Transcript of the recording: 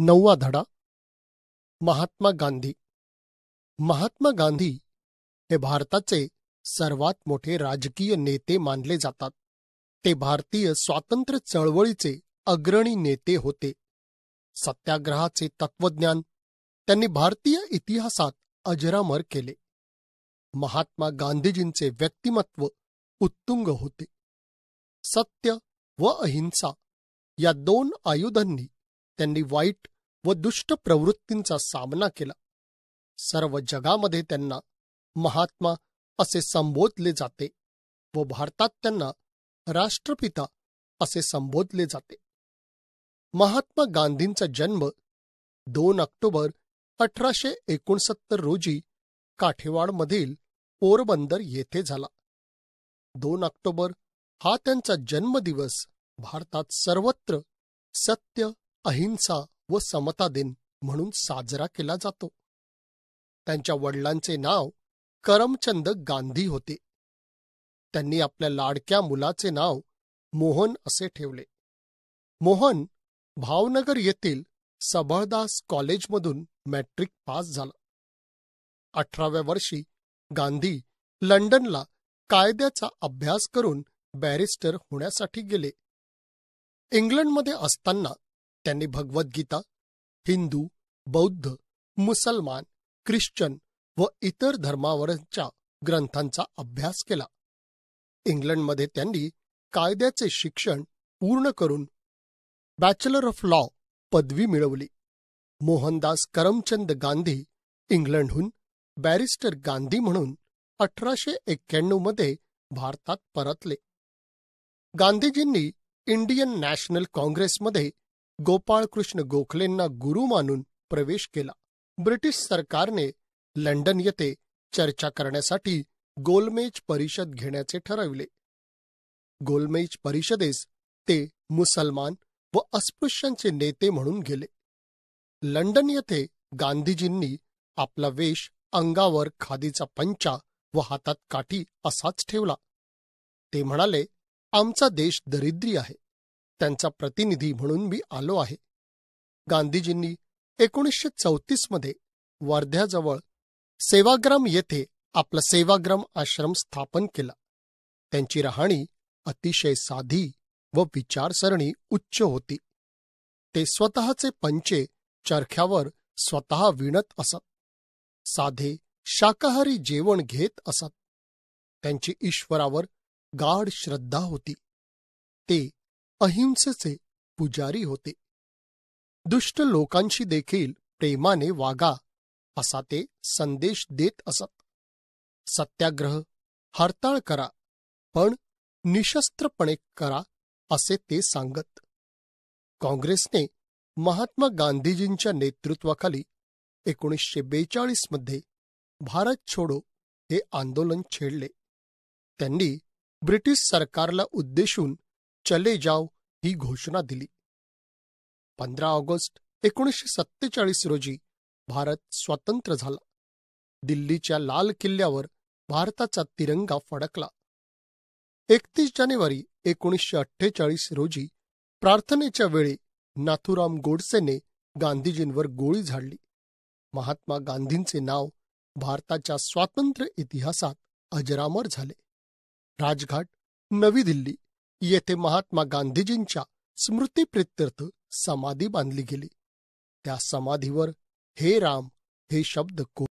नववा धडा महात्मा गांधी महात्मा गांधी हे भारताचे सर्वात मोठे राजकीय नेते मानले जातात ते भारतीय स्वातंत्र्य चळवळीचे अग्रणी नेते होते सत्याग्रहाचे तत्वज्ञान त्यांनी भारतीय इतिहासात अजरामर केले महात्मा गांधीजींचे व्यक्तिमत्व उत्तुंग होते सत्य व अहिंसा या दोन आयुधांनी त्यांनी वाईट व दुष्ट प्रवृत्तींचा सामना केला सर्व जगामध्ये त्यांना महात्मा असे संबोधले जाते व भारतात त्यांना राष्ट्रपिता असे संबोधले जाते महात्मा गांधींचा जन्म दोन ऑक्टोबर अठराशे एकोणसत्तर रोजी काठेवाडमधील पोरबंदर येथे झाला दोन ऑक्टोबर हा त्यांचा जन्मदिवस भारतात सर्वत्र सत्य अहिंसा व समता दिन म्हणून साजरा केला जातो त्यांच्या वडिलांचे नाव करमचंद गांधी होते त्यांनी आपल्या लाडक्या मुलाचे नाव मोहन असे ठेवले मोहन भावनगर येथील सबळदास कॉलेजमधून मॅट्रिक पास झाला अठराव्या वर्षी गांधी लंडनला कायद्याचा अभ्यास करून बॅरिस्टर होण्यासाठी गेले इंग्लंडमध्ये असताना त्यांनी भगवद्गीता हिंदू बौद्ध मुसलमान ख्रिश्चन व इतर धर्मावरच्या ग्रंथांचा अभ्यास केला इंग्लंडमध्ये त्यांनी कायद्याचे शिक्षण पूर्ण करून बॅचलर ऑफ लॉ पदवी मिळवली मोहनदास करमचंद गांधी इंग्लंडहून बॅरिस्टर गांधी म्हणून अठराशे एक्क्याण्णव मध्ये भारतात परतले गांधीजींनी इंडियन नॅशनल काँग्रेसमध्ये गोपाळकृष्ण गोखलेंना गुरु मानून प्रवेश केला ब्रिटिश सरकारने लंडन येथे चर्चा करण्यासाठी गोलमेज परिषद घेण्याचे ठरविले गोलमेज परिषदेस ते मुसलमान व अस्पृश्यांचे नेते म्हणून गेले लंडन येथे गांधीजींनी आपला वेश अंगावर खादीचा पंचा व हातात काठी असाच ठेवला ते म्हणाले आमचा देश दरिद्री आहे त्यांचा प्रतिनिधी म्हणून मी आलो आहे गांधीजींनी एकोणीसशे चौतीस मध्ये वर्ध्याजवळ सेवाग्राम येथे आपला सेवाग्राम आश्रम स्थापन केला त्यांची राहणी अतिशय साधी व विचारसरणी उच्च होती ते स्वतःचे पंचे चरख्यावर स्वतः विणत असत साधे शाकाहारी जेवण घेत असत त्यांची ईश्वरावर गाढ श्रद्धा होती ते अहिंसेचे पुजारी होते दुष्ट लोकांशी देखील प्रेमाने वागा असा ते संदेश देत असत सत्याग्रह हरताळ करा पण निशस्त्रपणे करा असे ते सांगत काँग्रेसने महात्मा गांधीजींच्या नेतृत्वाखाली एकोणीसशे बेचाळीसमध्ये मध्ये भारत छोडो हे आंदोलन छेडले त्यांनी ब्रिटिश सरकारला उद्देशून चले जाओ ही घोषणा दिली पंधरा ऑगस्ट एकोणीसशे सत्तेचाळीस रोजी भारत स्वतंत्र झाला दिल्लीच्या लाल किल्ल्यावर भारताचा तिरंगा फडकला एकतीस जानेवारी एकोणीसशे अठ्ठेचाळीस रोजी प्रार्थनेच्या वेळी नाथुराम गोडसेने गांधीजींवर गोळी झाडली महात्मा गांधींचे नाव भारताच्या स्वातंत्र्य इतिहासात अजरामर झाले राजघाट नवी दिल्ली येथे महात्मा गांधीजींच्या स्मृतीप्रित्यर्थ समाधी बांधली गेली त्या समाधीवर हे राम हे शब्द को